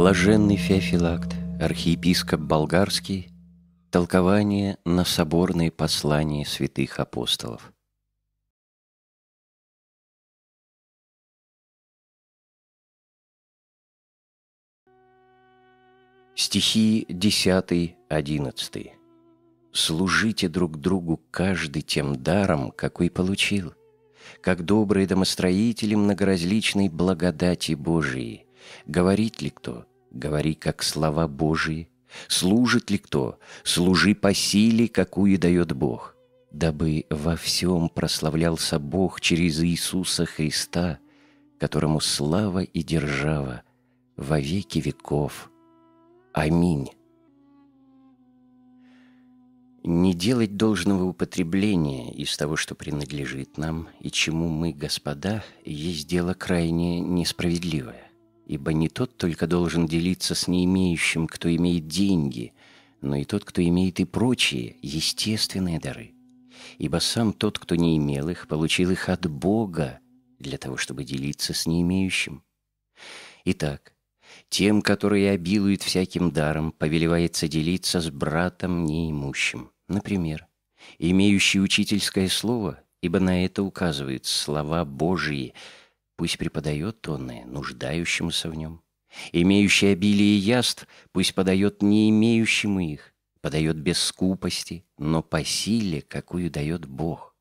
Блаженный Феофилакт, архиепископ болгарский, толкование на соборные послания святых апостолов. Стихи 10-11. «Служите друг другу каждый тем даром, какой получил, как добрые домостроители многоразличной благодати Божией. Говорит ли кто, говори, как слова Божии, служит ли кто, служи по силе, какую дает Бог, дабы во всем прославлялся Бог через Иисуса Христа, которому слава и держава во веки веков. Аминь. Не делать должного употребления из того, что принадлежит нам и чему мы, господа, есть дело крайне несправедливое ибо не тот только должен делиться с неимеющим, кто имеет деньги, но и тот, кто имеет и прочие, естественные дары. Ибо сам тот, кто не имел их, получил их от Бога для того, чтобы делиться с неимеющим. Итак, тем, которые обилуют всяким даром, повелевается делиться с братом неимущим. Например, имеющий учительское слово, ибо на это указывают слова Божии – пусть преподает тонны нуждающемуся в нем. Имеющий обилие яств, пусть подает не имеющим их, подает без скупости, но по силе, какую дает Бог.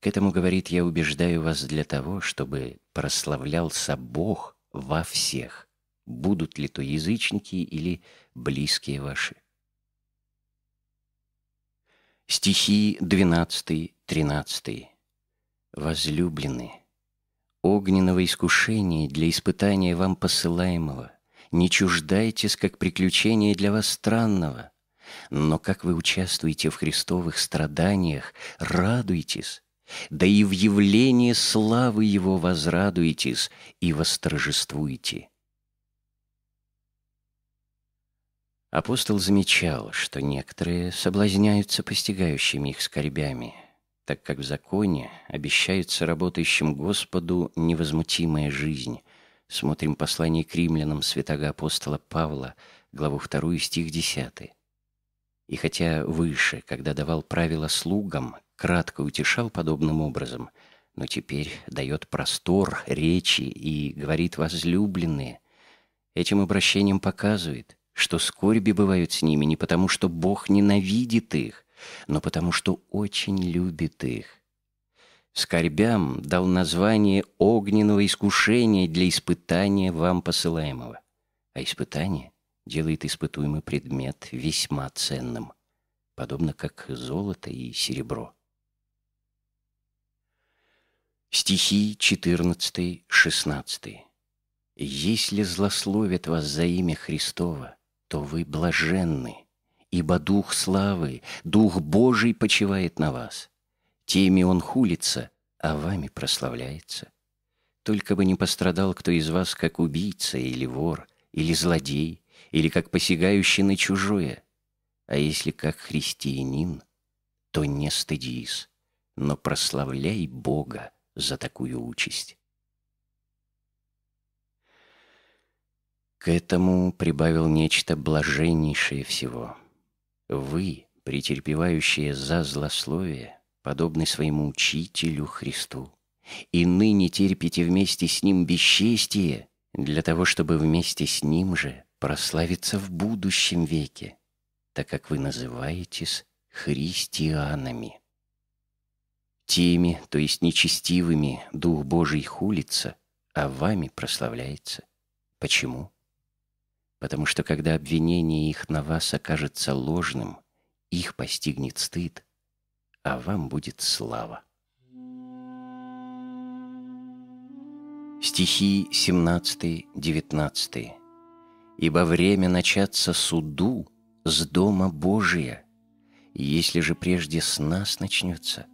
К этому, говорит, я убеждаю вас для того, чтобы прославлялся Бог во всех, будут ли то язычники или близкие ваши. Стихи 12-13. Возлюбленные, огненного искушения для испытания вам посылаемого. Не чуждайтесь, как приключение для вас странного. Но как вы участвуете в христовых страданиях, радуйтесь, да и в явлении славы Его возрадуйтесь и восторжествуйте. Апостол замечал, что некоторые соблазняются постигающими их скорбями – так как в законе обещается работающим Господу невозмутимая жизнь. Смотрим послание к римлянам святого апостола Павла, главу 2, стих 10. И хотя выше, когда давал правила слугам, кратко утешал подобным образом, но теперь дает простор речи и говорит «возлюбленные». Этим обращением показывает, что скорби бывают с ними не потому, что Бог ненавидит их, но потому что очень любит их. Скорбям дал название огненного искушения для испытания вам посылаемого. А испытание делает испытуемый предмет весьма ценным, подобно как золото и серебро. Стихи 14-16. «Если злословят вас за имя Христова, то вы блаженны, ибо Дух славы, Дух Божий почивает на вас. Теми он хулится, а вами прославляется. Только бы не пострадал кто из вас как убийца или вор, или злодей, или как посягающий на чужое. А если как христианин, то не стыдись, но прославляй Бога за такую участь. К этому прибавил нечто блаженнейшее всего. Вы, претерпевающие за злословие, подобны своему учителю Христу, и ныне терпите вместе с ним бесчестие, для того, чтобы вместе с ним же прославиться в будущем веке, так как вы называетесь христианами. Теми, то есть нечестивыми, Дух Божий хулится, а вами прославляется. Почему? потому что когда обвинение их на вас окажется ложным, их постигнет стыд, а вам будет слава. Стихи 17-19 «Ибо время начаться суду с Дома Божия, если же прежде с нас начнется,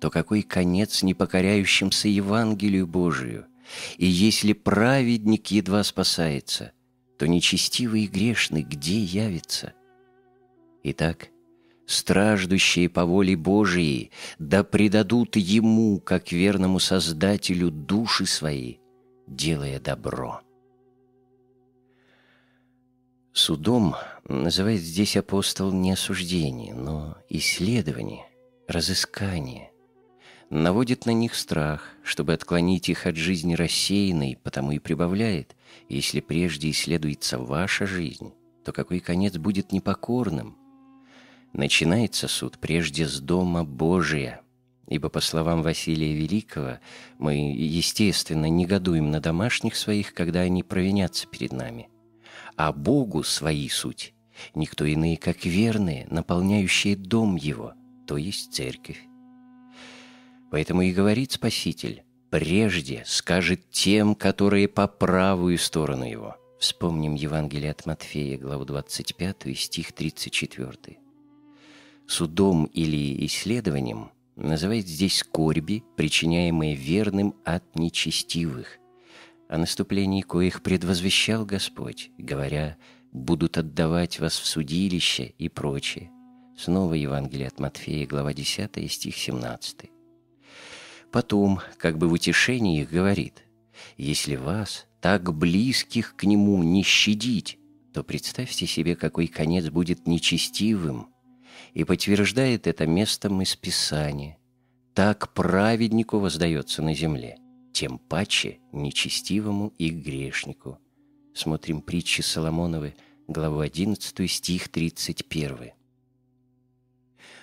то какой конец непокоряющимся Евангелию Божию? И если праведник едва спасается — то нечестивый и грешный где явится? Итак, страждущие по воле Божией да предадут Ему, как верному Создателю, души свои, делая добро. Судом называет здесь апостол не осуждение, но исследование, разыскание – наводит на них страх, чтобы отклонить их от жизни рассеянной, потому и прибавляет, если прежде исследуется ваша жизнь, то какой конец будет непокорным? Начинается суд прежде с Дома Божия, ибо, по словам Василия Великого, мы, естественно, негодуем на домашних своих, когда они провинятся перед нами. А Богу свои суть, никто иные, как верные, наполняющие дом Его, то есть Церковь. Поэтому и говорит Спаситель, прежде скажет тем, которые по правую сторону его. Вспомним Евангелие от Матфея, главу 25, стих 34. Судом или исследованием называет здесь скорби, причиняемые верным от нечестивых, о а наступлении коих предвозвещал Господь, говоря «будут отдавать вас в судилище» и прочее. Снова Евангелие от Матфея, глава 10, стих 17. Потом, как бы в утешении их говорит, «Если вас, так близких к нему, не щадить, то представьте себе, какой конец будет нечестивым». И подтверждает это местом из Писания. «Так праведнику воздается на земле, тем паче нечестивому и грешнику». Смотрим притчи Соломоновы, главу 11, стих 31.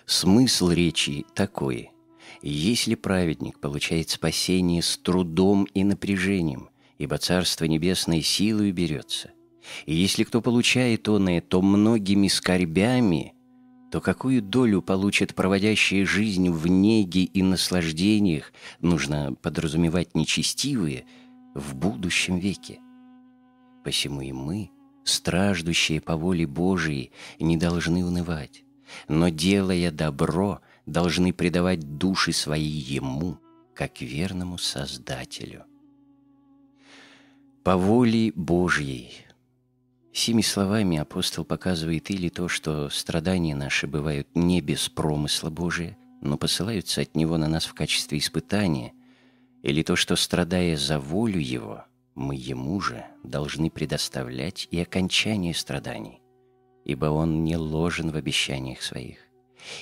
Смысл речи такой – если праведник получает спасение с трудом и напряжением, ибо Царство Небесное силою берется, и если кто получает оное, то многими скорбями, то какую долю получат проводящие жизнь в неге и наслаждениях, нужно подразумевать нечестивые, в будущем веке? Посему и мы, страждущие по воле Божией, не должны унывать, но, делая добро, — должны предавать души свои Ему, как верному Создателю. «По воле Божьей» Сими словами апостол показывает или то, что страдания наши бывают не без промысла Божия, но посылаются от Него на нас в качестве испытания, или то, что, страдая за волю Его, мы Ему же должны предоставлять и окончание страданий, ибо Он не ложен в обещаниях Своих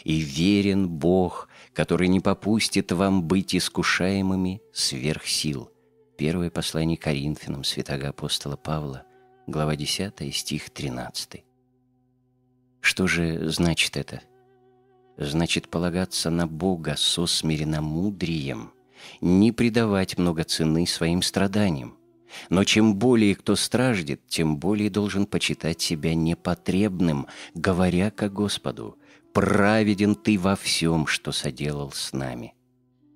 и верен Бог, который не попустит вам быть искушаемыми сверх сил. Первое послание Коринфянам святого апостола Павла, глава 10, стих 13. Что же значит это? Значит полагаться на Бога со смиренномудрием, не придавать много цены своим страданиям. Но чем более кто страждет, тем более должен почитать себя непотребным, говоря ко Господу, праведен ты во всем, что соделал с нами».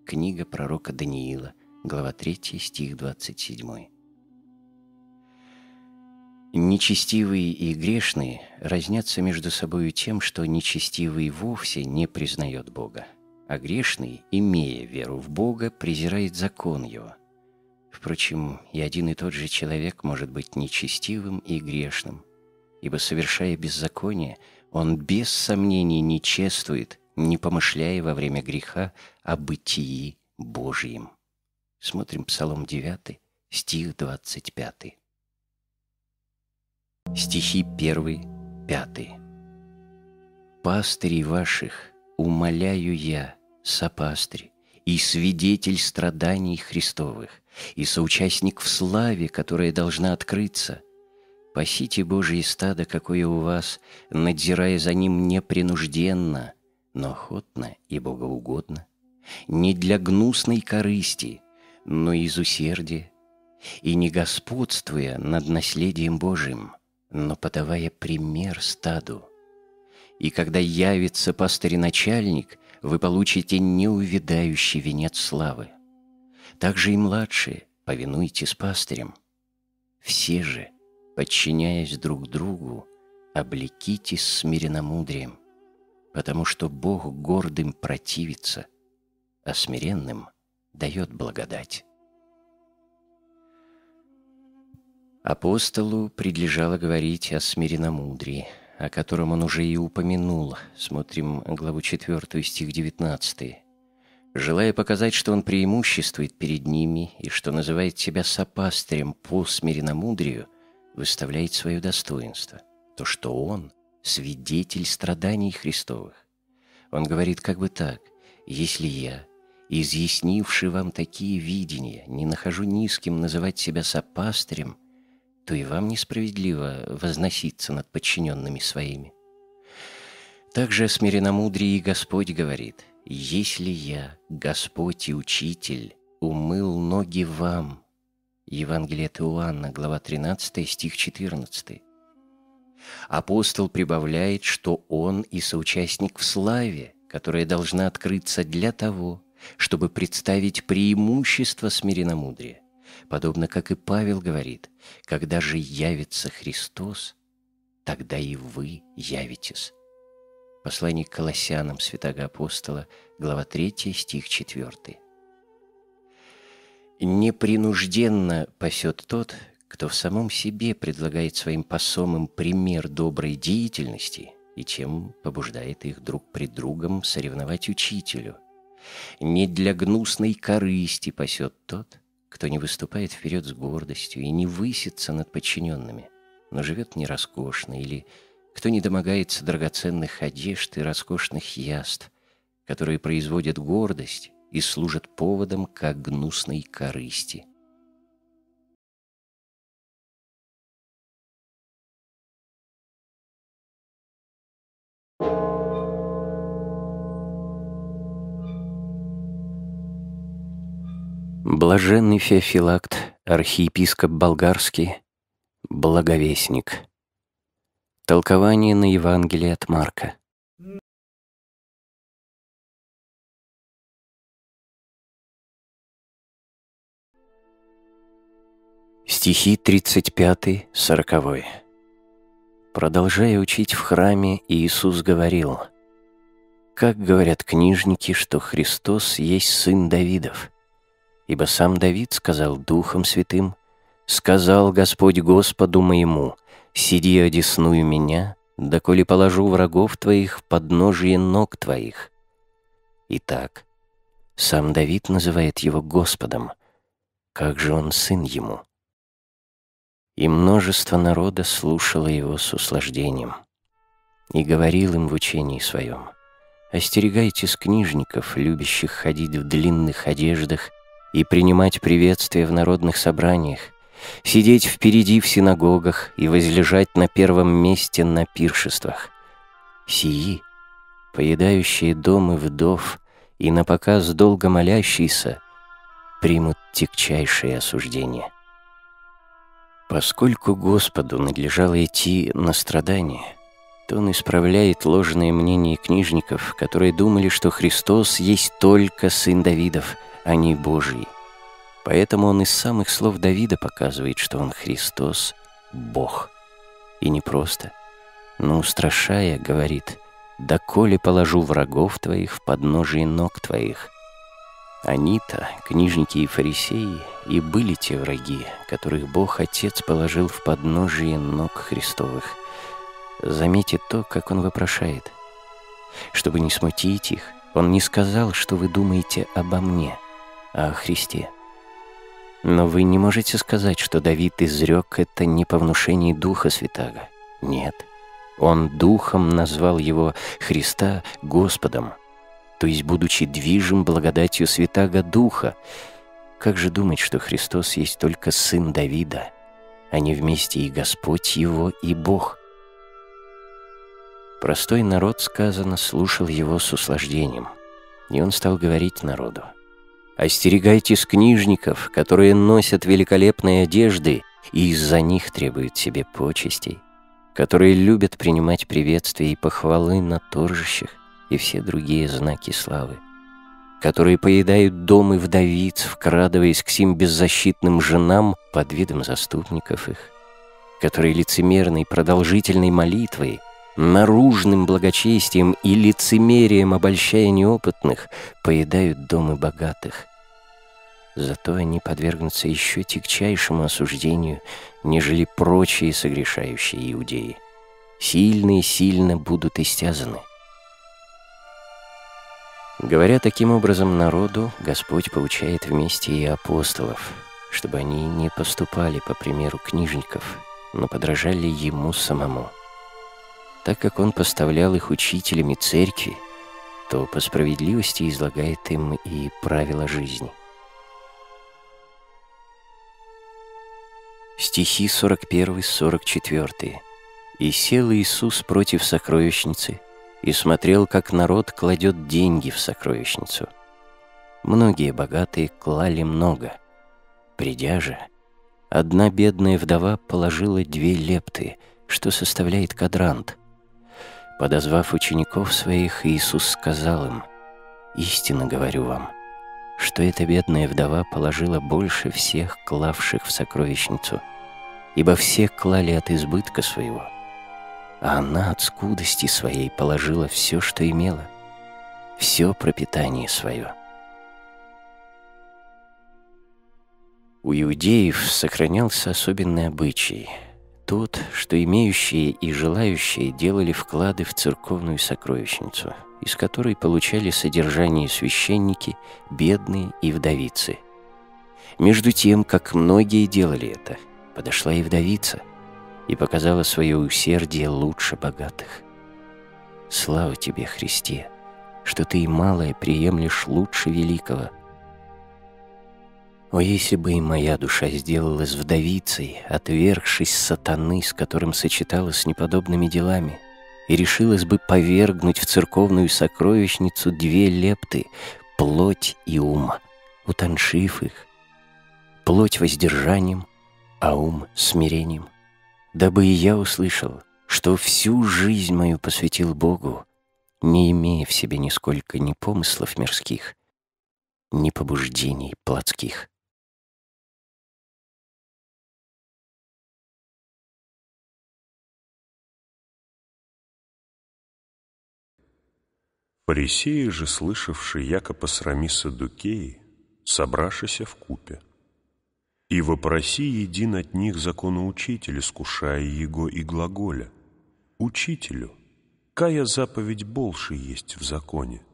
Книга пророка Даниила, глава 3, стих 27. Нечестивые и грешные разнятся между собой тем, что нечестивый вовсе не признает Бога, а грешный, имея веру в Бога, презирает закон Его. Впрочем, и один и тот же человек может быть нечестивым и грешным, ибо, совершая беззаконие, он без сомнений не чествует, не помышляя во время греха о бытии Божьем. Смотрим Псалом 9, стих 25. Стихи 1, 5. «Пастырей ваших умоляю я, сопастырь, и свидетель страданий Христовых, и соучастник в славе, которая должна открыться – Пасите Божие стадо, какое у вас, надзирая за ним непринужденно, но охотно и богоугодно, не для гнусной корысти, но из усердия, и не господствуя над наследием Божьим, но подавая пример стаду. И когда явится пастырь-начальник, вы получите неувидающий венец славы. Также и младшие, повинуйтесь пастырям. Все же, подчиняясь друг другу, облекитесь смиренномудрием, потому что Бог гордым противится, а смиренным дает благодать. Апостолу предлежало говорить о смиренномудрии, о котором он уже и упомянул, смотрим главу 4 стих 19, желая показать, что он преимуществует перед ними и что называет себя сопастырем по смиренномудрию, выставляет свое достоинство, то, что он – свидетель страданий Христовых. Он говорит как бы так, «Если я, изъяснивший вам такие видения, не нахожу низким называть себя сопастырем, то и вам несправедливо возноситься над подчиненными своими». Также о смиренномудрии Господь говорит, «Если я, Господь и Учитель, умыл ноги вам, Евангелие от Иоанна, глава 13, стих 14. Апостол прибавляет, что он и соучастник в славе, которая должна открыться для того, чтобы представить преимущество смиренномудрия. Подобно как и Павел говорит, когда же явится Христос, тогда и вы явитесь. Послание к Колоссянам святого апостола, глава 3, стих 4. Непринужденно пасет тот, кто в самом себе предлагает своим посомым пример доброй деятельности и чем побуждает их друг пред другом соревновать учителю. Не для гнусной корысти пасет тот, кто не выступает вперед с гордостью и не высится над подчиненными, но живет не роскошно или кто не домогается драгоценных одежд и роскошных яств, которые производят гордость и служат поводом к гнусной корысти – Блаженный Феофилакт, архиепископ болгарский, благовестник. Толкование на Евангелие от Марка. Стихи 35-40. Продолжая учить в храме, Иисус говорил, «Как говорят книжники, что Христос есть сын Давидов? Ибо сам Давид сказал Духом Святым, «Сказал Господь Господу моему, сиди одесную меня, доколе положу врагов твоих в подножие ног твоих». Итак, сам Давид называет его Господом. Как же он сын ему?» и множество народа слушало его с услаждением. И говорил им в учении своем, «Остерегайтесь книжников, любящих ходить в длинных одеждах и принимать приветствия в народных собраниях, сидеть впереди в синагогах и возлежать на первом месте на пиршествах. Сии, поедающие домы вдов и на показ долго молящиеся, примут тягчайшее осуждение». Поскольку Господу надлежало идти на страдания, то он исправляет ложные мнения книжников, которые думали, что Христос есть только Сын Давидов, а не Божий. Поэтому он из самых слов Давида показывает, что он Христос, Бог. И не просто. Но устрашая, говорит, «Доколе положу врагов твоих в подножие ног твоих, они-то, книжники и фарисеи, и были те враги, которых Бог Отец положил в подножие ног Христовых. Заметьте то, как Он вопрошает. Чтобы не смутить их, Он не сказал, что вы думаете обо мне, а о Христе. Но вы не можете сказать, что Давид изрек это не по внушению Духа Святаго. Нет, он Духом назвал его Христа Господом – то есть будучи движим благодатью Святаго Духа. Как же думать, что Христос есть только Сын Давида, а не вместе и Господь Его, и Бог? Простой народ, сказано, слушал Его с услаждением, и Он стал говорить народу. «Остерегайтесь книжников, которые носят великолепные одежды и из-за них требуют себе почестей, которые любят принимать приветствия и похвалы на торжищах, и все другие знаки славы, которые поедают дом вдовиц, вкрадываясь к сим беззащитным женам под видом заступников их, которые лицемерной продолжительной молитвой, наружным благочестием и лицемерием, обольщая неопытных, поедают дом богатых. Зато они подвергнутся еще тягчайшему осуждению, нежели прочие согрешающие иудеи. Сильные сильно будут истязаны — Говоря таким образом народу, Господь получает вместе и апостолов, чтобы они не поступали по примеру книжников, но подражали Ему самому. Так как Он поставлял их учителями церкви, то по справедливости излагает им и правила жизни. Стихи 41-44 «И сел Иисус против сокровищницы, и смотрел, как народ кладет деньги в сокровищницу. Многие богатые клали много. Придя же, одна бедная вдова положила две лепты, что составляет кадрант. Подозвав учеников своих, Иисус сказал им, «Истинно говорю вам, что эта бедная вдова положила больше всех, клавших в сокровищницу, ибо все клали от избытка своего» а она от скудости своей положила все, что имела, все пропитание свое. У иудеев сохранялся особенный обычай – тот, что имеющие и желающие делали вклады в церковную сокровищницу, из которой получали содержание священники, бедные и вдовицы. Между тем, как многие делали это, подошла и вдовица – и показала свое усердие лучше богатых. Слава тебе, Христе, что ты и малое приемлешь лучше великого. О, если бы и моя душа сделалась вдовицей, отвергшись сатаны, с которым сочеталась неподобными делами, и решилась бы повергнуть в церковную сокровищницу две лепты — плоть и ум, утоншив их, плоть воздержанием, а ум — смирением дабы и я услышал, что всю жизнь мою посвятил Богу, не имея в себе нисколько ни помыслов мирских, ни побуждений плотских. Фарисеи же, слышавшие яко посрами Садукеи, собравшися в купе, и вопроси един от них законоучитель, скушая его и глаголя. Учителю, кая заповедь больше есть в законе?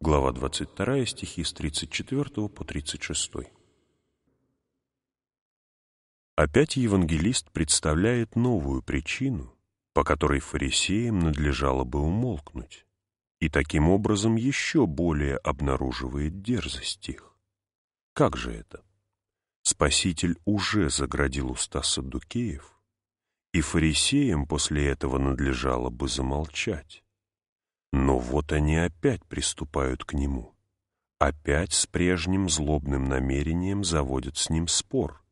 Глава 22, стихи с 34 по 36. Опять евангелист представляет новую причину, по которой фарисеям надлежало бы умолкнуть, и таким образом еще более обнаруживает дерзость их. Как же это? Спаситель уже заградил уста саддукеев, и фарисеям после этого надлежало бы замолчать. Но вот они опять приступают к нему. Опять с прежним злобным намерением заводят с ним спор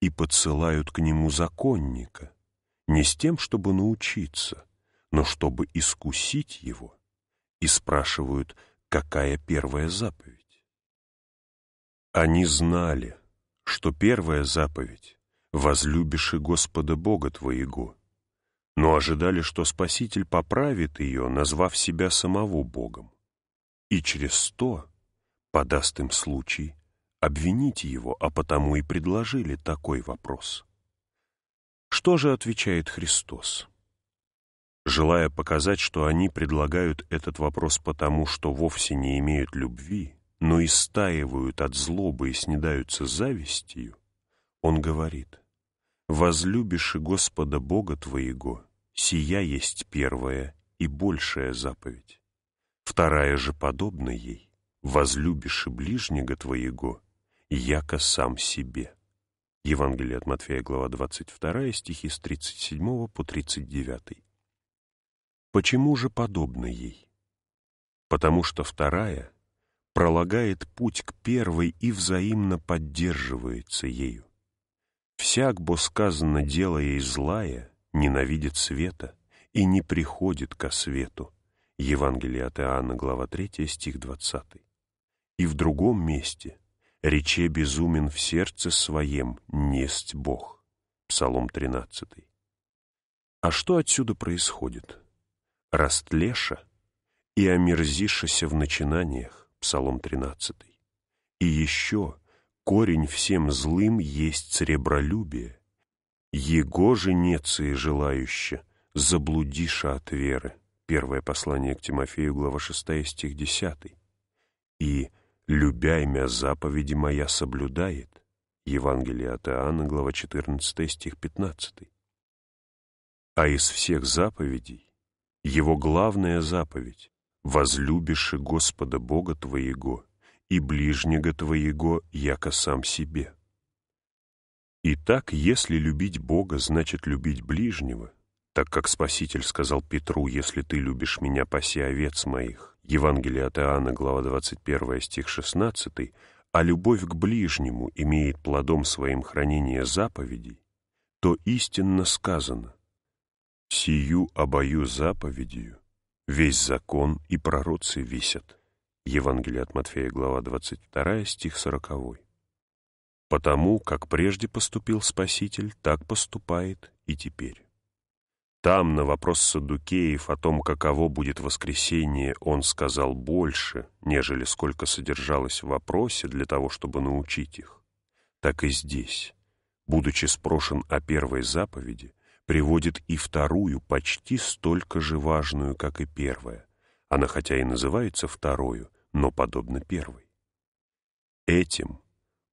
и подсылают к нему законника, не с тем, чтобы научиться, но чтобы искусить его, и спрашивают, какая первая заповедь. Они знали — что первая заповедь — «Возлюбишь и Господа Бога твоего», но ожидали, что Спаситель поправит ее, назвав себя самого Богом, и через то подаст им случай обвинить его, а потому и предложили такой вопрос. Что же отвечает Христос? Желая показать, что они предлагают этот вопрос потому, что вовсе не имеют любви, но истаивают от злобы и снедаются завистью, он говорит, «Возлюбишь и Господа Бога твоего, сия есть первая и большая заповедь. Вторая же подобна ей, возлюбишь и ближнего твоего, яко сам себе». Евангелие от Матфея, глава 22, стихи с 37 по 39. Почему же подобна ей? Потому что вторая пролагает путь к первой и взаимно поддерживается ею. Всяк, бо сказано, делая и злая, ненавидит света и не приходит ко свету. Евангелие от Иоанна, глава 3, стих 20. И в другом месте «Рече безумен в сердце своем, несть Бог» Псалом 13. А что отсюда происходит? Растлеша и омерзишася в начинаниях, Псалом 13. И еще корень всем злым есть сребролюбие. Его же нецы желающе, заблудиша от веры. Первое послание к Тимофею, глава 6, стих 10. И «любяй мя заповеди моя соблюдает». Евангелие от Иоанна, глава 14, стих 15. А из всех заповедей его главная заповедь возлюбишь и Господа Бога твоего, и ближнего твоего, яко сам себе». Итак, если любить Бога, значит любить ближнего, так как Спаситель сказал Петру, «Если ты любишь меня, паси овец моих». Евангелие от Иоанна, глава 21, стих 16, а любовь к ближнему имеет плодом своим хранение заповедей, то истинно сказано «Сию обою заповедью Весь закон и пророцы висят. Евангелие от Матфея, глава 22, стих 40. Потому, как прежде поступил Спаситель, так поступает и теперь. Там на вопрос Садукеев о том, каково будет воскресение, он сказал больше, нежели сколько содержалось в вопросе для того, чтобы научить их. Так и здесь, будучи спрошен о первой заповеди, приводит и вторую, почти столько же важную, как и первая. Она хотя и называется вторую, но подобно первой. Этим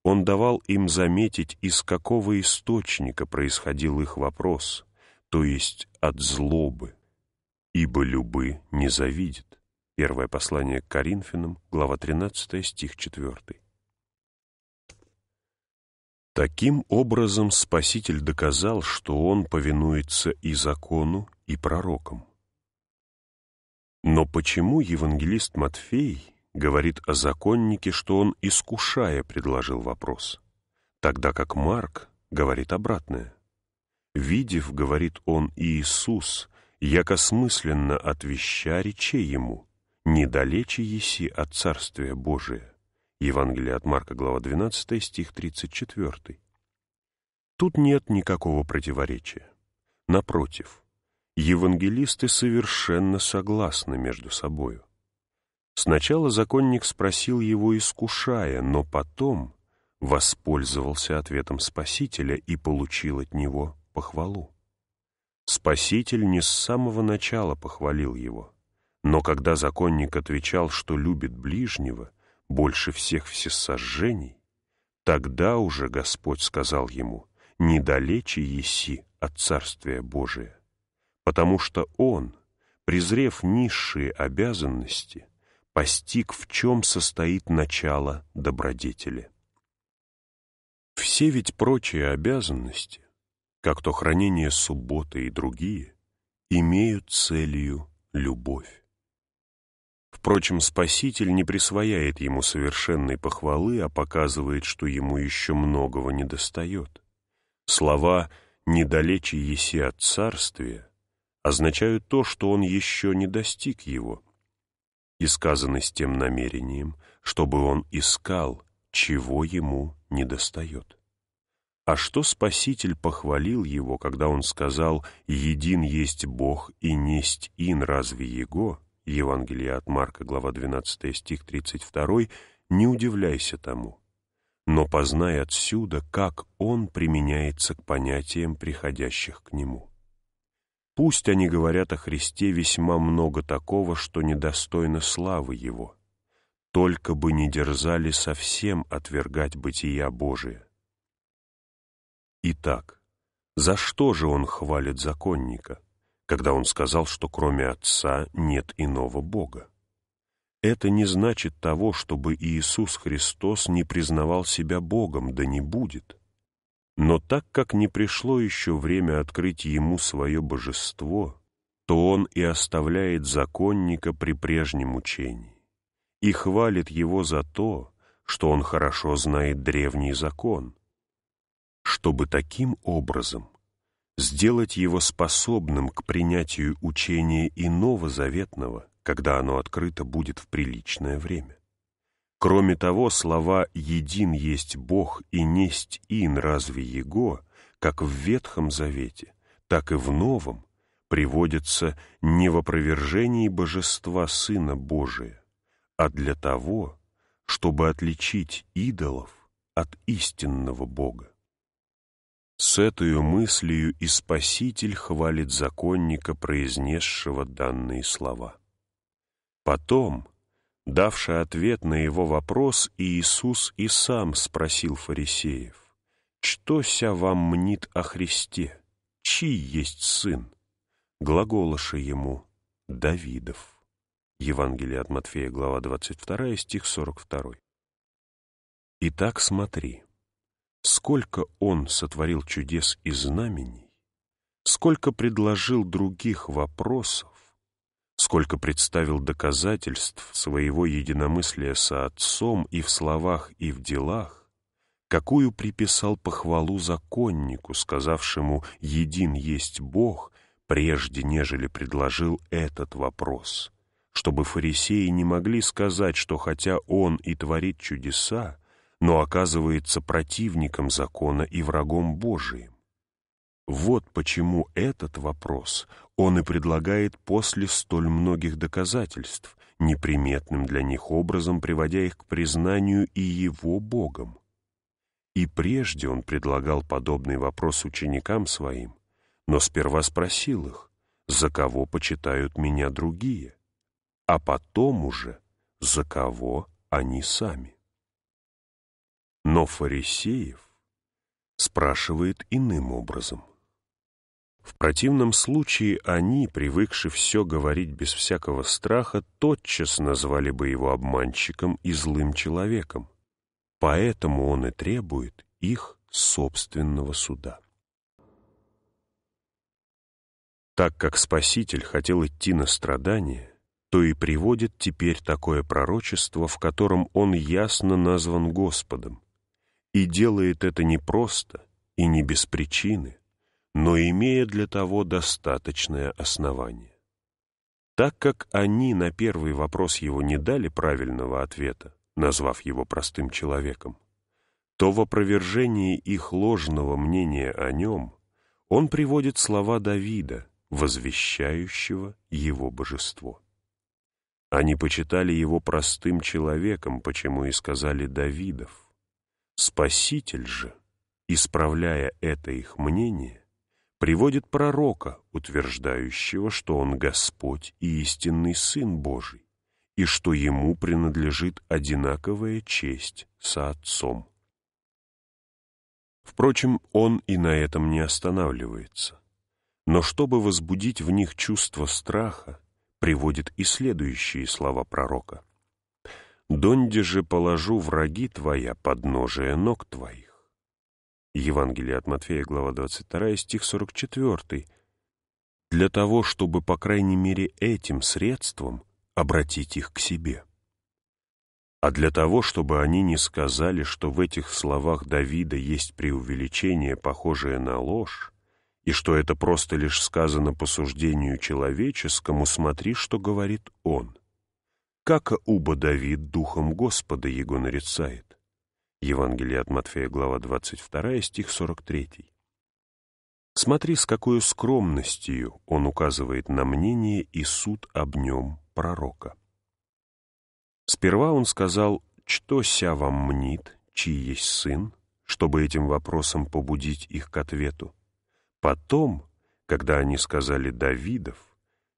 он давал им заметить, из какого источника происходил их вопрос, то есть от злобы, ибо любы не завидит. Первое послание к Коринфянам, глава 13, стих 4. Таким образом, Спаситель доказал, что он повинуется и закону, и пророкам. Но почему евангелист Матфей говорит о законнике, что он, искушая, предложил вопрос, тогда как Марк говорит обратное? «Видев, — говорит он, — Иисус, яко смысленно отвеща речей ему, недалече еси от Царствия Божия». Евангелие от Марка, глава 12, стих 34. Тут нет никакого противоречия. Напротив, евангелисты совершенно согласны между собою. Сначала законник спросил его, искушая, но потом воспользовался ответом Спасителя и получил от него похвалу. Спаситель не с самого начала похвалил его, но когда законник отвечал, что любит ближнего, больше всех всесожжений, тогда уже Господь сказал ему, «Недалече еси от Царствия Божия, потому что Он, презрев низшие обязанности, постиг, в чем состоит начало добродетели». Все ведь прочие обязанности, как то хранение субботы и другие, имеют целью любовь. Впрочем, Спаситель не присвояет ему совершенной похвалы, а показывает, что ему еще многого недостает. Слова «недалече еси от царствия» означают то, что он еще не достиг его, и сказаны с тем намерением, чтобы он искал, чего ему недостает. А что Спаситель похвалил его, когда он сказал «Един есть Бог и несть ин разве Его?» Евангелие от Марка, глава 12, стих 32, не удивляйся тому, но познай отсюда, как он применяется к понятиям, приходящих к нему. Пусть они говорят о Христе весьма много такого, что недостойно славы Его, только бы не дерзали совсем отвергать бытия Божие. Итак, за что же он хвалит законника? когда он сказал, что кроме Отца нет иного Бога. Это не значит того, чтобы Иисус Христос не признавал себя Богом, да не будет. Но так как не пришло еще время открыть Ему свое божество, то Он и оставляет законника при прежнем учении и хвалит его за то, что он хорошо знает древний закон, чтобы таким образом сделать его способным к принятию учения иного заветного, когда оно открыто будет в приличное время. Кроме того, слова «един есть Бог» и «несть ин разве Его» как в Ветхом Завете, так и в Новом приводятся не в опровержении божества Сына Божия, а для того, чтобы отличить идолов от истинного Бога. С этой мыслью и Спаситель хвалит законника, произнесшего данные слова. Потом, давший ответ на его вопрос, Иисус и сам спросил фарисеев, «Что ся вам мнит о Христе? Чий есть сын?» Глаголоши ему «Давидов». Евангелие от Матфея, глава 22, стих 42. «Итак, смотри». Сколько он сотворил чудес и знамений, сколько предложил других вопросов, сколько представил доказательств своего единомыслия со Отцом и в словах, и в делах, какую приписал похвалу законнику, сказавшему «един есть Бог», прежде нежели предложил этот вопрос, чтобы фарисеи не могли сказать, что хотя он и творит чудеса, но оказывается противником закона и врагом Божиим. Вот почему этот вопрос он и предлагает после столь многих доказательств, неприметным для них образом приводя их к признанию и его Богом. И прежде он предлагал подобный вопрос ученикам своим, но сперва спросил их, «За кого почитают меня другие?» а потом уже, «За кого они сами?» Но фарисеев спрашивает иным образом. В противном случае они, привыкши все говорить без всякого страха, тотчас назвали бы его обманщиком и злым человеком. Поэтому он и требует их собственного суда. Так как Спаситель хотел идти на страдания, то и приводит теперь такое пророчество, в котором он ясно назван Господом, и делает это не просто и не без причины, но имея для того достаточное основание. Так как они на первый вопрос его не дали правильного ответа, назвав его простым человеком, то в опровержении их ложного мнения о нем он приводит слова Давида, возвещающего его божество. Они почитали его простым человеком, почему и сказали Давидов. Спаситель же, исправляя это их мнение, приводит пророка, утверждающего, что он Господь и истинный Сын Божий, и что ему принадлежит одинаковая честь со Отцом. Впрочем, он и на этом не останавливается. Но чтобы возбудить в них чувство страха, приводит и следующие слова пророка. Донде же положу враги твоя под ножие ног твоих». Евангелие от Матфея, глава 22, стих 44. Для того, чтобы, по крайней мере, этим средством обратить их к себе. А для того, чтобы они не сказали, что в этих словах Давида есть преувеличение, похожее на ложь, и что это просто лишь сказано по суждению человеческому, смотри, что говорит он — как уба Давид духом Господа его нарицает. Евангелие от Матфея, глава 22, стих 43. Смотри, с какой скромностью он указывает на мнение и суд об нем пророка. Сперва он сказал, что ся вам мнит, чьи есть сын, чтобы этим вопросом побудить их к ответу. Потом, когда они сказали «Давидов»,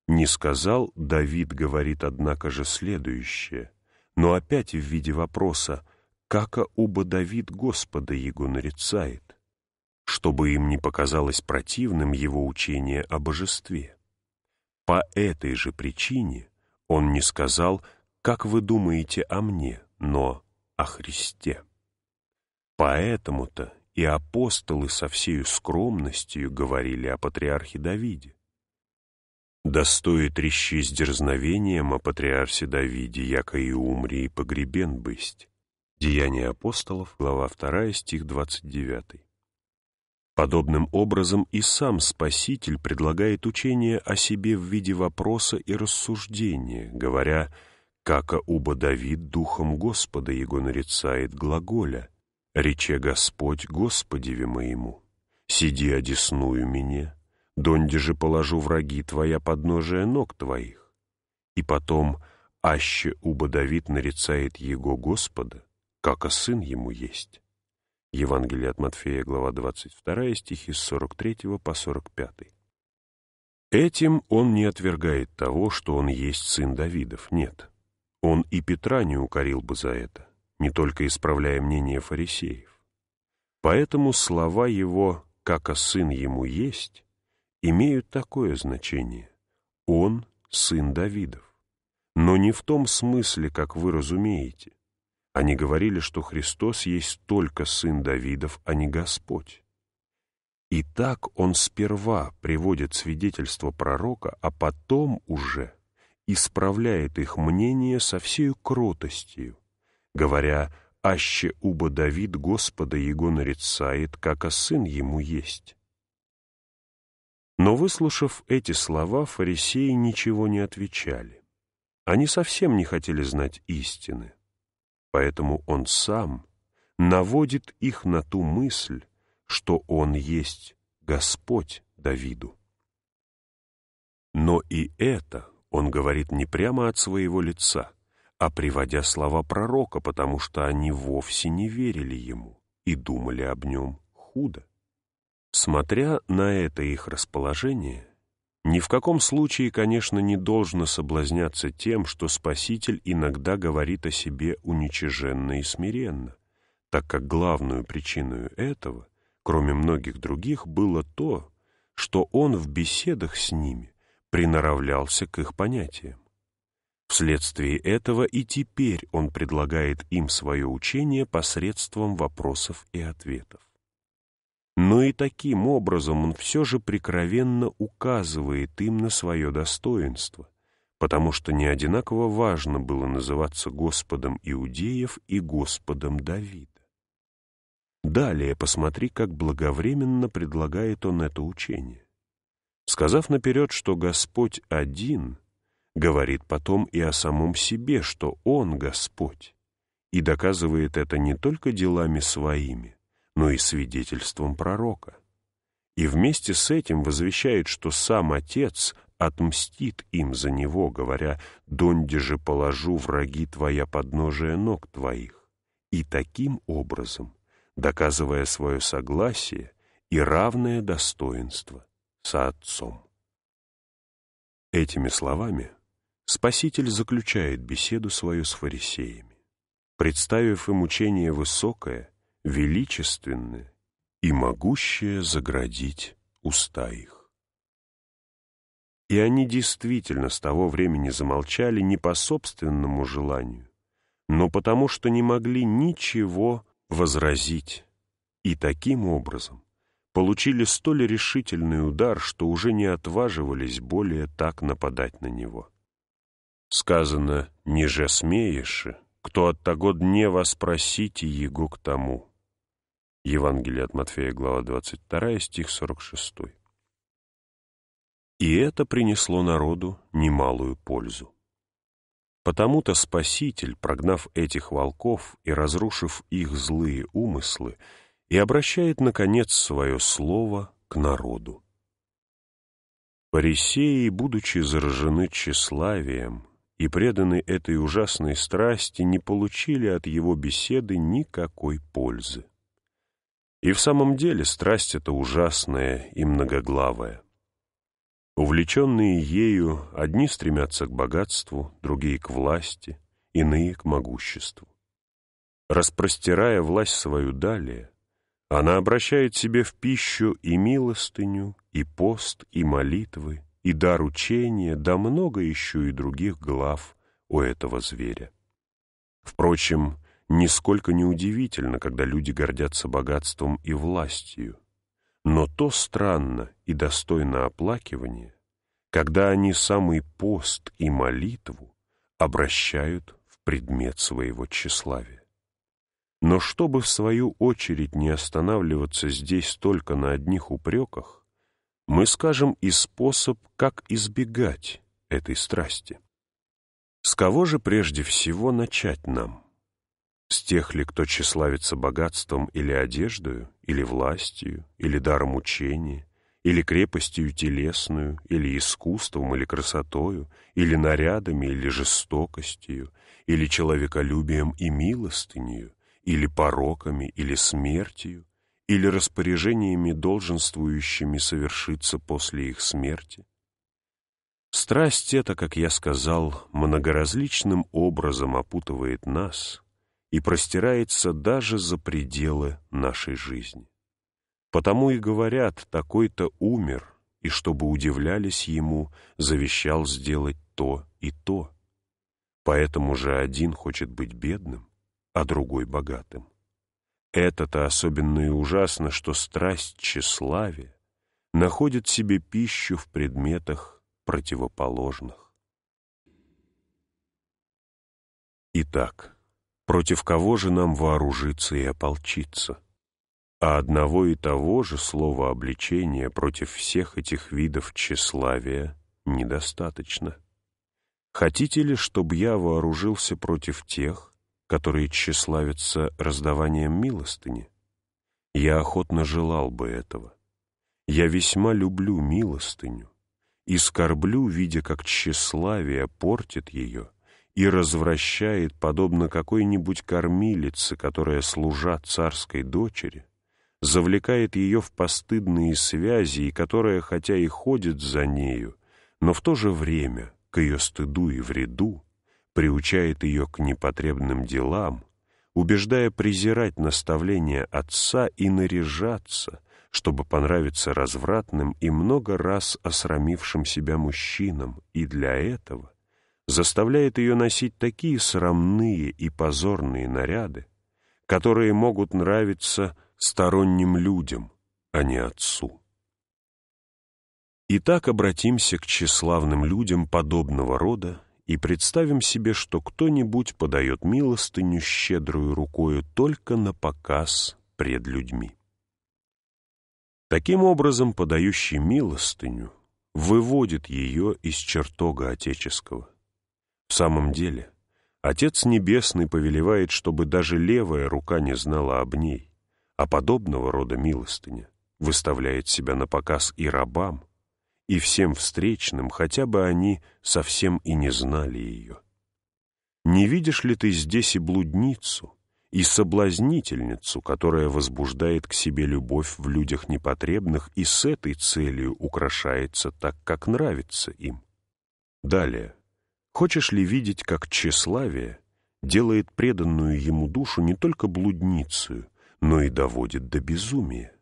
не сказал, Давид говорит, однако же, следующее, но опять в виде вопроса «Кака уба Давид Господа его нарицает?» чтобы им не показалось противным его учение о божестве. По этой же причине он не сказал «Как вы думаете о мне?», но «О Христе». Поэтому-то и апостолы со всею скромностью говорили о патриархе Давиде, да стоит с дерзновением о патриарсе Давиде, яко и умри, и погребен бысть. Деяния апостолов, глава 2, стих 29. Подобным образом и сам Спаситель предлагает учение о себе в виде вопроса и рассуждения, говоря «Како уба Давид духом Господа его нарицает глаголя, рече Господь Господеве моему, сиди одесную меня, Донде же положу враги твоя подножия ног твоих. И потом аще уба Давид нарицает его Господа, как о сын ему есть. Евангелие от Матфея, глава 22, стихи с 43 по 45. Этим он не отвергает того, что он есть сын Давидов, нет. Он и Петра не укорил бы за это, не только исправляя мнение фарисеев. Поэтому слова его «как о сын ему есть» имеют такое значение. Он — сын Давидов. Но не в том смысле, как вы разумеете. Они говорили, что Христос есть только сын Давидов, а не Господь. И так он сперва приводит свидетельство пророка, а потом уже исправляет их мнение со всею кротостью, говоря «Аще уба Давид Господа его нарицает, как а сын ему есть». Но, выслушав эти слова, фарисеи ничего не отвечали. Они совсем не хотели знать истины. Поэтому он сам наводит их на ту мысль, что он есть Господь Давиду. Но и это он говорит не прямо от своего лица, а приводя слова пророка, потому что они вовсе не верили ему и думали об нем худо. Смотря на это их расположение, ни в каком случае, конечно, не должно соблазняться тем, что Спаситель иногда говорит о себе уничиженно и смиренно, так как главную причину этого, кроме многих других, было то, что он в беседах с ними приноравлялся к их понятиям. Вследствие этого и теперь он предлагает им свое учение посредством вопросов и ответов. Но и таким образом он все же прикровенно указывает им на свое достоинство, потому что не одинаково важно было называться Господом Иудеев и Господом Давида. Далее посмотри, как благовременно предлагает он это учение. Сказав наперед, что Господь один, говорит потом и о самом себе, что Он Господь, и доказывает это не только делами своими, но и свидетельством пророка. И вместе с этим возвещает, что сам Отец отмстит им за него, говоря, «Донде же положу враги твоя подножия ног твоих». И таким образом, доказывая свое согласие и равное достоинство со Отцом. Этими словами Спаситель заключает беседу свою с фарисеями, представив им учение высокое величественное и могущее заградить уста их. И они действительно с того времени замолчали не по собственному желанию, но потому что не могли ничего возразить, и таким образом получили столь решительный удар, что уже не отваживались более так нападать на него. Сказано не же смеешь, кто от того дне просите его к тому». Евангелие от Матфея, глава 22, стих 46. И это принесло народу немалую пользу. Потому-то Спаситель, прогнав этих волков и разрушив их злые умыслы, и обращает, наконец, свое слово к народу. Парисеи, будучи заражены тщеславием и преданы этой ужасной страсти, не получили от его беседы никакой пользы. И в самом деле страсть эта ужасная и многоглавая. Увлеченные ею, одни стремятся к богатству, другие — к власти, иные — к могуществу. Распростирая власть свою далее, она обращает себе в пищу и милостыню, и пост, и молитвы, и дар учения, да много еще и других глав у этого зверя. Впрочем, нисколько не удивительно, когда люди гордятся богатством и властью. Но то странно и достойно оплакивания, когда они самый пост и молитву обращают в предмет своего тщеславия. Но чтобы в свою очередь не останавливаться здесь только на одних упреках, мы скажем и способ, как избегать этой страсти. С кого же прежде всего начать нам? с тех ли, кто тщеславится богатством или одеждою, или властью, или даром учения, или крепостью телесную, или искусством, или красотою, или нарядами, или жестокостью, или человеколюбием и милостынью, или пороками, или смертью, или распоряжениями, долженствующими совершиться после их смерти. Страсть эта, как я сказал, многоразличным образом опутывает нас, и простирается даже за пределы нашей жизни. Потому и говорят, такой-то умер, и чтобы удивлялись ему, завещал сделать то и то. Поэтому же один хочет быть бедным, а другой богатым. Это-то особенно и ужасно, что страсть тщеславия находит себе пищу в предметах противоположных. Итак, Против кого же нам вооружиться и ополчиться? А одного и того же слова обличения против всех этих видов тщеславия недостаточно. Хотите ли, чтобы я вооружился против тех, которые тщеславятся раздаванием милостыни? Я охотно желал бы этого. Я весьма люблю милостыню и скорблю, видя, как тщеславие портит ее и развращает, подобно какой-нибудь кормилице, которая, служа царской дочери, завлекает ее в постыдные связи, и которая, хотя и ходит за нею, но в то же время, к ее стыду и вреду, приучает ее к непотребным делам, убеждая презирать наставления отца и наряжаться, чтобы понравиться развратным и много раз осрамившим себя мужчинам, и для этого заставляет ее носить такие срамные и позорные наряды, которые могут нравиться сторонним людям, а не отцу. Итак, обратимся к тщеславным людям подобного рода и представим себе, что кто-нибудь подает милостыню щедрую рукою только на показ пред людьми. Таким образом, подающий милостыню выводит ее из чертога отеческого. В самом деле, Отец Небесный повелевает, чтобы даже левая рука не знала об ней, а подобного рода милостыня выставляет себя на показ и рабам, и всем встречным, хотя бы они совсем и не знали ее. Не видишь ли ты здесь и блудницу, и соблазнительницу, которая возбуждает к себе любовь в людях непотребных и с этой целью украшается так, как нравится им? Далее. Хочешь ли видеть, как тщеславие делает преданную ему душу не только блудницу, но и доводит до безумия?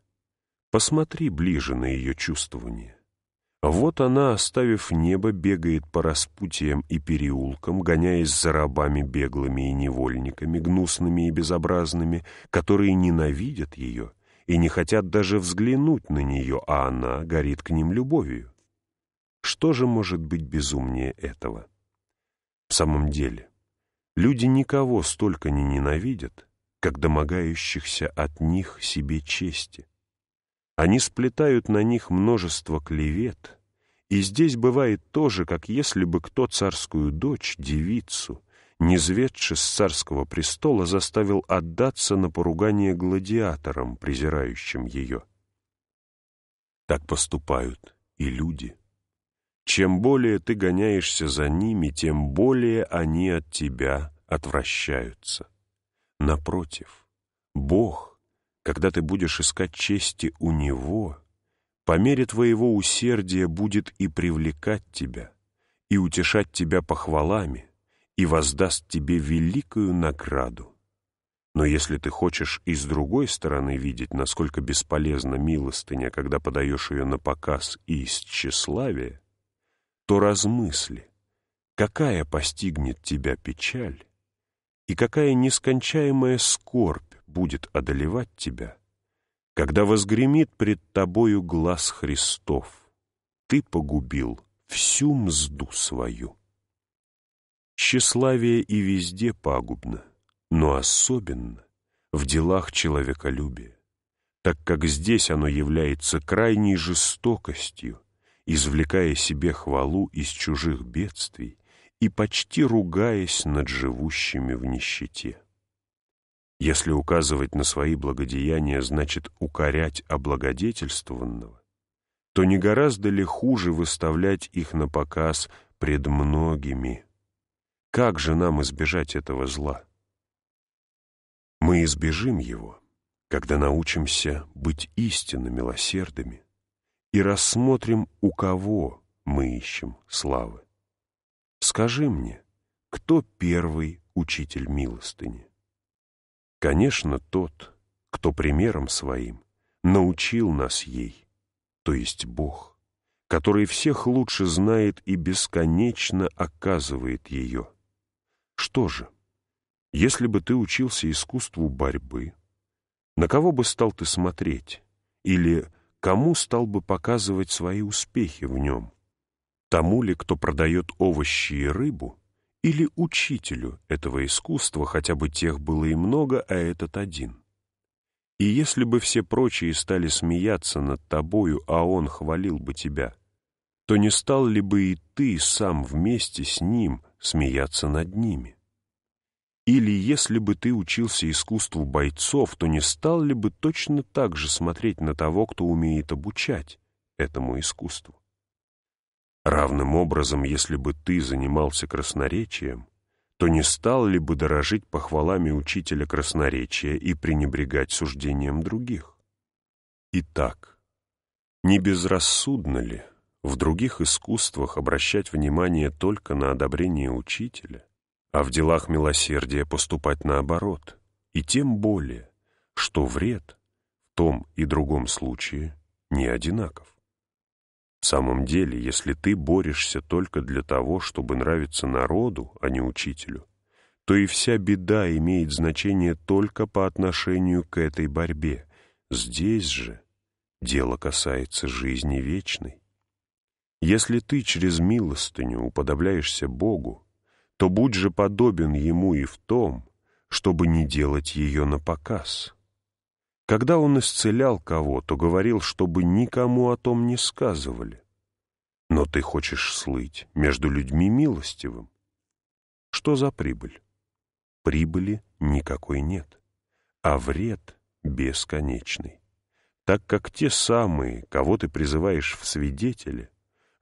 Посмотри ближе на ее чувствование. Вот она, оставив небо, бегает по распутиям и переулкам, гоняясь за рабами беглыми и невольниками, гнусными и безобразными, которые ненавидят ее и не хотят даже взглянуть на нее, а она горит к ним любовью. Что же может быть безумнее этого? В самом деле, люди никого столько не ненавидят, как домогающихся от них себе чести. Они сплетают на них множество клевет, и здесь бывает то же, как если бы кто царскую дочь, девицу, низведши с царского престола, заставил отдаться на поругание гладиаторам, презирающим ее. Так поступают и люди. Чем более ты гоняешься за ними, тем более они от тебя отвращаются. Напротив, Бог, когда ты будешь искать чести у Него, по мере твоего усердия будет и привлекать тебя, и утешать тебя похвалами, и воздаст тебе великую награду. Но если ты хочешь и с другой стороны видеть, насколько бесполезна милостыня, когда подаешь ее на показ и из тщеславия, то размысли, какая постигнет тебя печаль и какая нескончаемая скорбь будет одолевать тебя, когда возгремит пред тобою глаз Христов. Ты погубил всю мзду свою. Тщеславие и везде пагубно, но особенно в делах человеколюбия, так как здесь оно является крайней жестокостью извлекая себе хвалу из чужих бедствий и почти ругаясь над живущими в нищете. Если указывать на свои благодеяния значит укорять облагодетельствованного, то не гораздо ли хуже выставлять их на показ пред многими? Как же нам избежать этого зла? Мы избежим его, когда научимся быть истинно милосердными, и рассмотрим, у кого мы ищем славы. Скажи мне, кто первый учитель милостыни? Конечно, тот, кто примером своим научил нас ей, то есть Бог, который всех лучше знает и бесконечно оказывает ее. Что же, если бы ты учился искусству борьбы, на кого бы стал ты смотреть? Или кому стал бы показывать свои успехи в нем? Тому ли, кто продает овощи и рыбу, или учителю этого искусства, хотя бы тех было и много, а этот один? И если бы все прочие стали смеяться над тобою, а он хвалил бы тебя, то не стал ли бы и ты сам вместе с ним смеяться над ними? Или если бы ты учился искусству бойцов, то не стал ли бы точно так же смотреть на того, кто умеет обучать этому искусству? Равным образом, если бы ты занимался красноречием, то не стал ли бы дорожить похвалами учителя красноречия и пренебрегать суждением других? Итак, не безрассудно ли в других искусствах обращать внимание только на одобрение учителя, а в делах милосердия поступать наоборот, и тем более, что вред в том и другом случае не одинаков. В самом деле, если ты борешься только для того, чтобы нравиться народу, а не учителю, то и вся беда имеет значение только по отношению к этой борьбе. Здесь же дело касается жизни вечной. Если ты через милостыню уподобляешься Богу, то будь же подобен ему и в том, чтобы не делать ее на показ. Когда он исцелял кого, то говорил, чтобы никому о том не сказывали. Но ты хочешь слыть между людьми милостивым. Что за прибыль? Прибыли никакой нет, а вред бесконечный, так как те самые, кого ты призываешь в свидетели,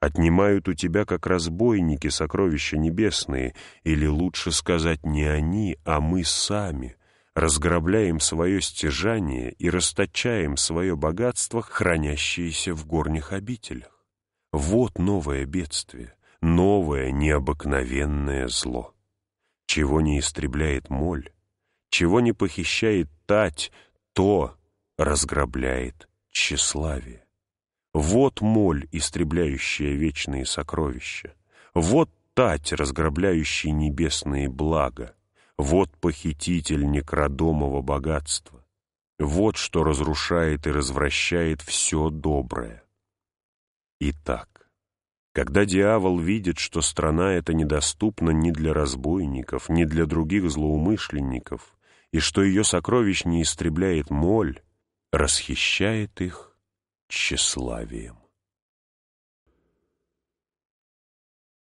Отнимают у тебя, как разбойники, сокровища небесные, или лучше сказать не они, а мы сами. Разграбляем свое стяжание и расточаем свое богатство, хранящееся в горних обителях. Вот новое бедствие, новое необыкновенное зло. Чего не истребляет моль, чего не похищает тать, то разграбляет тщеславие. Вот моль, истребляющая вечные сокровища. Вот тать, разграбляющая небесные блага. Вот похититель некродомого богатства. Вот что разрушает и развращает все доброе. Итак, когда дьявол видит, что страна эта недоступна ни для разбойников, ни для других злоумышленников, и что ее сокровищ не истребляет моль, расхищает их тщеславием.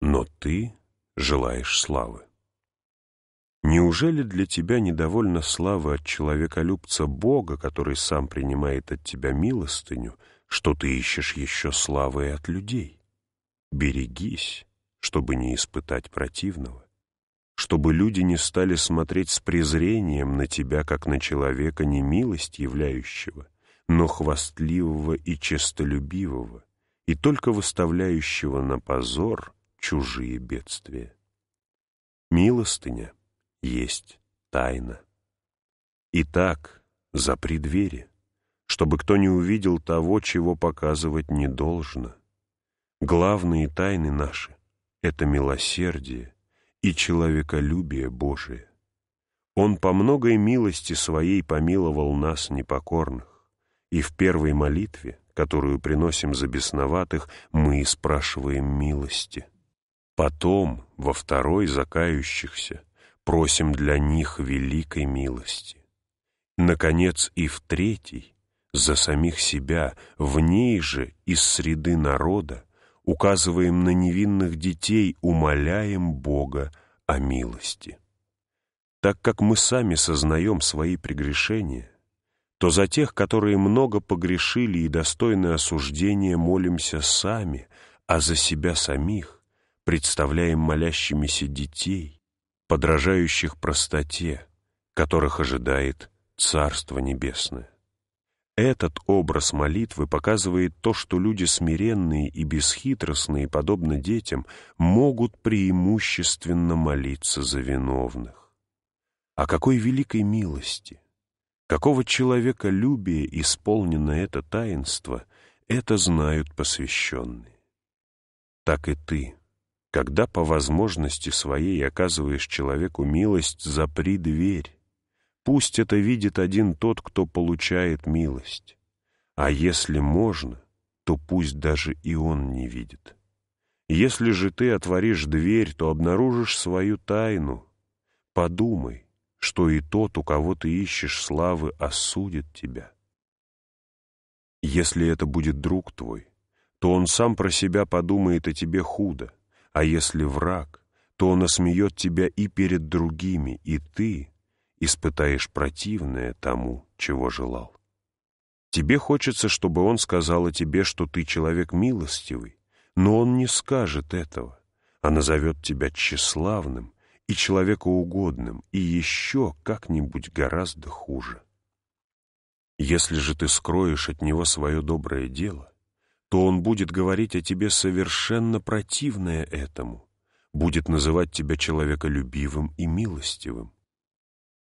Но ты желаешь славы. Неужели для тебя недовольна слава от человеколюбца Бога, который сам принимает от тебя милостыню, что ты ищешь еще славы от людей? Берегись, чтобы не испытать противного, чтобы люди не стали смотреть с презрением на тебя, как на человека немилость являющего, но хвастливого и честолюбивого, и только выставляющего на позор чужие бедствия. Милостыня есть тайна. Итак, за преддверие, чтобы кто не увидел того, чего показывать не должно. Главные тайны наши — это милосердие и человеколюбие Божие. Он по многой милости своей помиловал нас непокорных, и в первой молитве, которую приносим за бесноватых, мы и спрашиваем милости. Потом, во второй закающихся, просим для них великой милости. Наконец, и в третий, за самих себя, в ней же, из среды народа, указываем на невинных детей, умоляем Бога о милости. Так как мы сами сознаем свои прегрешения, то за тех, которые много погрешили и достойны осуждения, молимся сами, а за себя самих, представляем молящимися детей, подражающих простоте, которых ожидает Царство Небесное. Этот образ молитвы показывает то, что люди смиренные и бесхитростные, подобно детям, могут преимущественно молиться за виновных. О какой великой милости! Какого человека любие исполнено это таинство, это знают посвященные. Так и ты, когда по возможности своей оказываешь человеку милость, запри дверь. Пусть это видит один тот, кто получает милость. А если можно, то пусть даже и он не видит. Если же ты отворишь дверь, то обнаружишь свою тайну. Подумай, что и тот, у кого ты ищешь славы, осудит тебя. Если это будет друг твой, то он сам про себя подумает о тебе худо, а если враг, то он осмеет тебя и перед другими, и ты испытаешь противное тому, чего желал. Тебе хочется, чтобы он сказал о тебе, что ты человек милостивый, но он не скажет этого, а назовет тебя тщеславным и человекоугодным, и еще как-нибудь гораздо хуже. Если же ты скроешь от него свое доброе дело, то он будет говорить о тебе совершенно противное этому, будет называть тебя человеколюбивым и милостивым.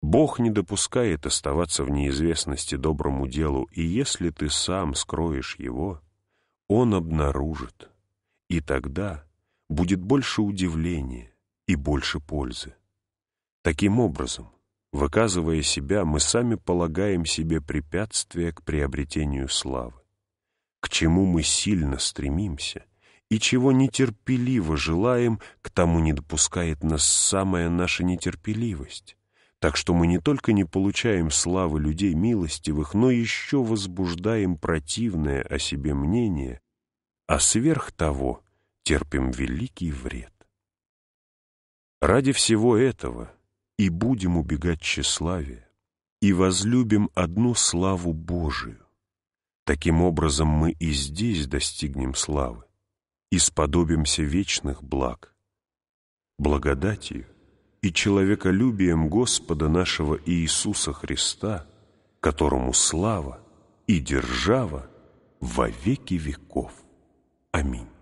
Бог не допускает оставаться в неизвестности доброму делу, и если ты сам скроешь его, он обнаружит, и тогда будет больше удивления, и больше пользы. Таким образом, выказывая себя, мы сами полагаем себе препятствие к приобретению славы, к чему мы сильно стремимся и чего нетерпеливо желаем, к тому не допускает нас самая наша нетерпеливость. Так что мы не только не получаем славы людей милостивых, но еще возбуждаем противное о себе мнение, а сверх того терпим великий вред. Ради всего этого и будем убегать тщеславия, и возлюбим одну славу Божию. Таким образом мы и здесь достигнем славы, и сподобимся вечных благ. Благодатью и человеколюбием Господа нашего Иисуса Христа, которому слава и держава во веки веков. Аминь.